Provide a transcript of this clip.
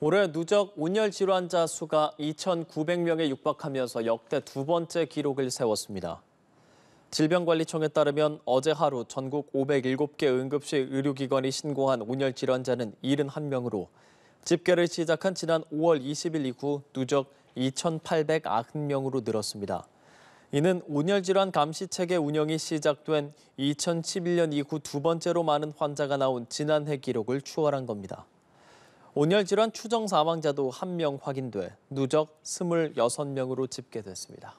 올해 누적 온열 질환자 수가 2,900명에 육박하면서 역대 두 번째 기록을 세웠습니다. 질병관리청에 따르면 어제 하루 전국 507개 응급실 의료기관이 신고한 온열 질환자는 71명으로 집계를 시작한 지난 5월 20일 이후 누적 2,890명으로 늘었습니다. 이는 온열 질환 감시 체계 운영이 시작된 2011년 이후 두 번째로 많은 환자가 나온 지난해 기록을 추월한 겁니다. 온열질환 추정 사망자도 한 명 확인돼 누적 26명으로 집계됐습니다.